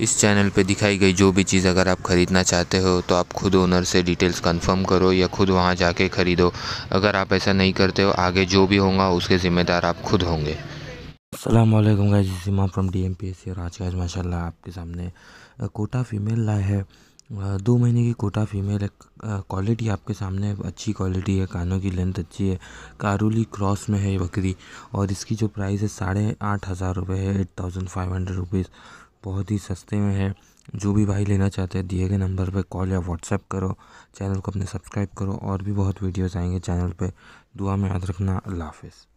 इस चैनल पे दिखाई गई जो भी चीज़ अगर आप ख़रीदना चाहते हो तो आप खुद ओनर से डिटेल्स कंफर्म करो या खुद वहाँ जाके ख़रीदो अगर आप ऐसा नहीं करते हो आगे जो भी होगा उसके ज़िम्मेदार आप खुद होंगे अल्लाम गाइज जिमा D M P S C और आज गाइज माशा आपके सामने कोटा फीमेल लाए है दो महीने की कोटा फीमेल है क्वालिटी आपके सामने अच्छी क्वालिटी है कानों की लेंथ अच्छी है कारोली क्रॉस में है ये बकरी और इसकी जो प्राइस है साढ़े आठ हज़ार रुपये है eight thousand five hundred rupees बहुत ही सस्ते में है जो भी भाई लेना चाहते हैं दिए गए नंबर पर कॉल या व्हाट्सएप करो चैनल को अपने सब्सक्राइब करो और भी बहुत वीडियोस आएंगे चैनल पे दुआ में याद रखना अल्लाह हाफिज़